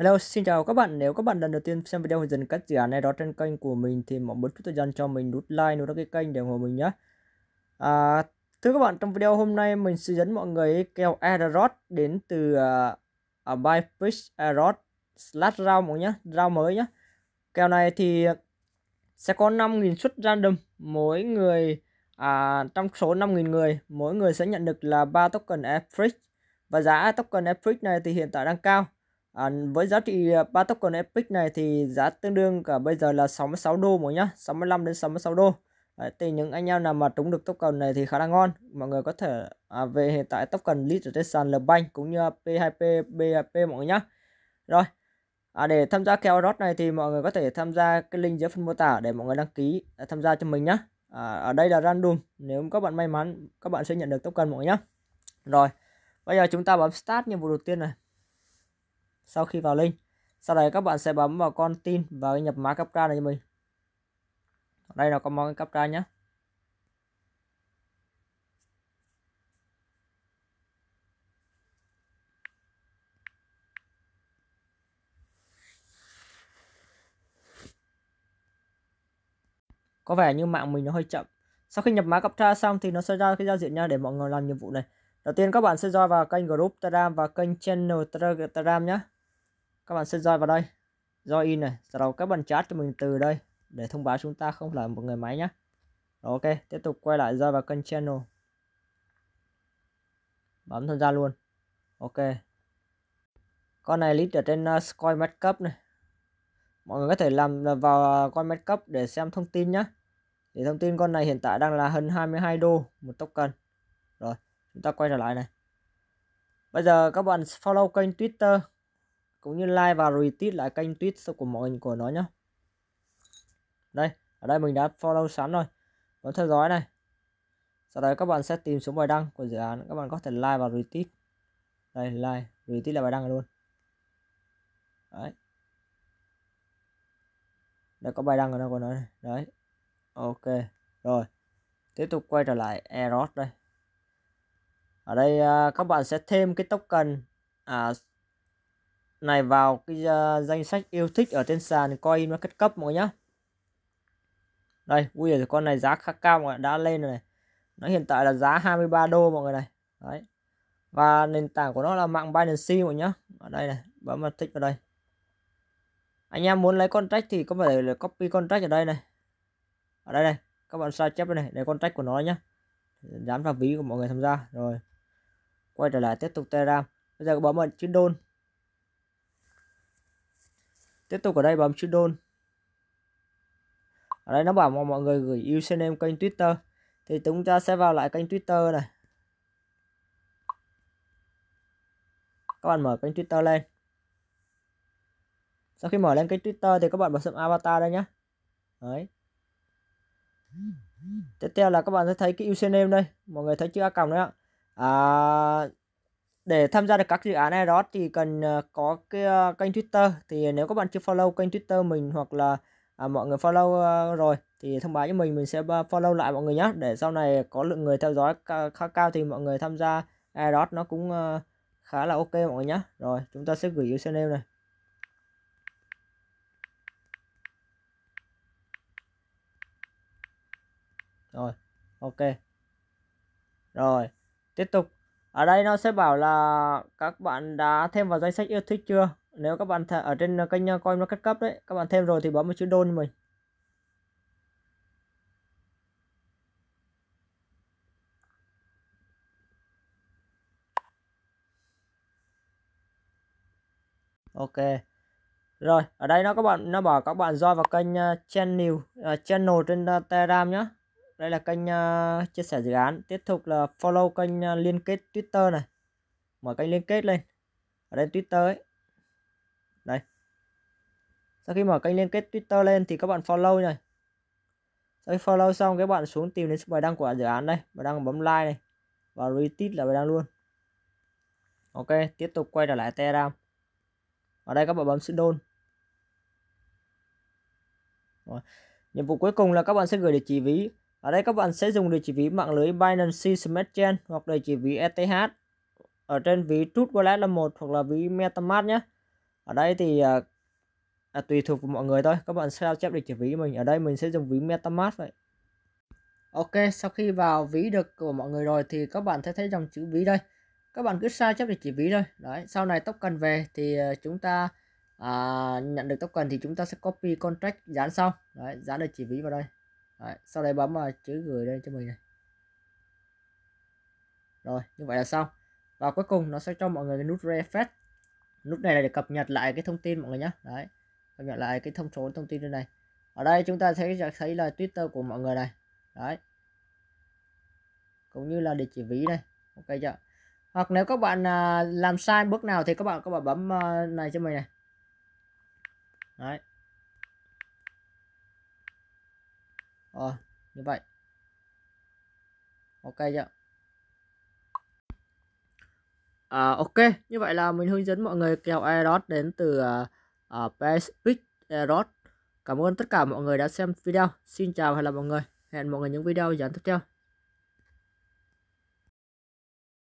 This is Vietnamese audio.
Hello, xin chào các bạn. Nếu các bạn lần đầu tiên xem video hướng dẫn cách dự án này đó trên kênh của mình thì mong muốn chút thời gian cho mình nút like, nút đăng ký kênh để ủng hộ mình nhé. À, thưa các bạn, trong video hôm nay mình sẽ dẫn mọi người kèo Aerod đến từ uh, à, à, by Fish Aerot slash round mọi nhé, round mới nhé. Kèo này thì sẽ có 5.000 suất random, mỗi người à, trong số 5.000 người, mỗi người sẽ nhận được là 3 token Airfreak và giá token Airfreak này thì hiện tại đang cao À, với giá trị 3 à, token Epic này thì giá tương đương cả bây giờ là 66 đô mỗi nhá, 65 đến 66 đô. Đấy, thì những anh em nào mà trúng được token này thì khá là ngon. Mọi người có thể à, về hiện tại token list ở trên sàn LBank cũng như P2P, BAP mọi người nhá. Rồi. À, để tham gia kèo rót này thì mọi người có thể tham gia cái link dưới phần mô tả để mọi người đăng ký à, tham gia cho mình nhá. À, ở đây là random, nếu các bạn may mắn các bạn sẽ nhận được token mọi người nhá. Rồi. Bây giờ chúng ta bấm start nhiệm vụ đầu tiên này sau khi vào link sau đấy các bạn sẽ bấm vào con tin và nhập mã captcha này cho mình đây là có món captcha nhé có vẻ như mạng mình nó hơi chậm sau khi nhập mã captcha xong thì nó sẽ ra cái giao diện nha để mọi người làm nhiệm vụ này đầu tiên các bạn sẽ join vào kênh group telegram và kênh channel telegram nhé các bạn sẽ join vào đây join này sau đó các bạn chat cho mình từ đây để thông báo chúng ta không là một người máy nhé ok tiếp tục quay lại join vào kênh channel bấm tham gia luôn ok con này list ở trên uh, ờ, Square Cup này mọi người có thể làm vào coin Mad Cup để xem thông tin nhé thì thông tin con này hiện tại đang là hơn 22 đô một token rồi chúng ta quay trở lại này bây giờ các bạn follow kênh Twitter cũng như like và retweet lại kênh tweet của mọi người của nó nhá đây ở đây mình đã follow sẵn rồi bấm theo dõi này sau đấy các bạn sẽ tìm xuống bài đăng của dự án các bạn có thể like và retweet đây like retweet là bài đăng luôn đấy đã có bài đăng ở nó của nó này đấy ok rồi tiếp tục quay trở lại Eros đây ở đây à, các bạn sẽ thêm cái token à, này vào cái uh, danh sách yêu thích ở trên sàn coin market cấp mọi nhá đây ui giời, con này giá khá cao mọi người đã lên rồi này nó hiện tại là giá 23 đô mọi người này đấy và nền tảng của nó là mạng Binance mọi nhá ở đây này bấm vào thích vào đây anh em muốn lấy contract thì có phải là copy contract ở đây này ở đây này các bạn sao chép đây này để contract của nó nhá dán vào ví của mọi người tham gia rồi quay trở lại tiếp tục telegram bây giờ bấm vào chữ đôn tiếp tục ở đây bấm chữ đôn ở đây nó bảo mọi người gửi username kênh twitter thì chúng ta sẽ vào lại kênh twitter này các bạn mở kênh twitter lên sau khi mở lên kênh twitter thì các bạn bấm avatar đây nhé đấy tiếp theo là các bạn sẽ thấy cái username đây mọi người thấy chữ a còng đấy ạ à, để tham gia được các dự án đó thì cần ờ, có cái ờ, kênh Twitter thì nếu các bạn chưa follow kênh Twitter mình hoặc là à, mọi người follow ờ, rồi thì thông báo cho mình mình sẽ follow lại mọi người nhé để sau này có lượng người theo dõi khá cao thì mọi người tham gia iRod nó cũng khá là ok mọi người nhé rồi chúng ta sẽ gửi username này rồi ok rồi tiếp tục ở đây nó sẽ bảo là các bạn đã thêm vào danh sách yêu thích chưa nếu các bạn ở trên kênh coi nó cắt cấp đấy các bạn thêm rồi thì bấm một chữ đôn mình ok rồi ở đây nó các bạn nó bảo các bạn join vào kênh ờ, channel ờ, channel trên ờ, telegram nhé đây là kênh uh, chia sẻ dự án tiếp tục là follow kênh uh, liên kết Twitter này mở kênh liên kết lên ở đây Twitter ấy đây sau khi mở kênh liên kết Twitter lên thì các bạn follow này sau khi follow xong các bạn xuống tìm đến bài đăng của dự án đây bài đăng bấm like này và retweet là bài đăng luôn ok tiếp tục quay trở lại Telegram ở đây các bạn bấm đôn nhiệm vụ cuối cùng là các bạn sẽ gửi địa chỉ ví ở đây các bạn sẽ dùng địa chỉ ví mạng lưới Binance Smart Chain hoặc địa chỉ ví ETH. Ở trên ví Trust Wallet là một hoặc là ví MetaMask nhé. Ở đây thì à, à, tùy thuộc vào mọi người thôi. Các bạn sao chép địa chỉ ví mình. Ở đây mình sẽ dùng ví MetaMask vậy. Ok, sau khi vào ví được của mọi người rồi thì các bạn sẽ thấy dòng chữ ví đây. Các bạn cứ sao chép địa chỉ ví thôi. Đấy, sau này token về thì à, chúng ta à, nhận được token thì chúng ta sẽ copy contract dán sau. Đấy, dán địa chỉ ví vào đây. Đấy, sau đây bấm vào ờ, chữ gửi đây cho mình này rồi như vậy là xong và cuối cùng nó sẽ cho mọi người cái nút refresh nút này là để cập nhật lại cái thông tin mọi người nhé đấy cập nhật lại cái thông số thông tin trên này ở đây chúng ta sẽ thấy là twitter của mọi người này đấy cũng như là địa chỉ ví này ok chưa hoặc nếu các bạn à, làm sai bước nào thì các bạn có bạn bấm ờ, này cho mình này đấy rồi như vậy ok chưa à, ok như vậy là mình hướng dẫn mọi người kèo Aeros đến từ uh, Pacific Aeros cảm ơn tất cả mọi người đã xem video xin chào và hẹn gặp mọi người hẹn mọi người những video dẫn tiếp theo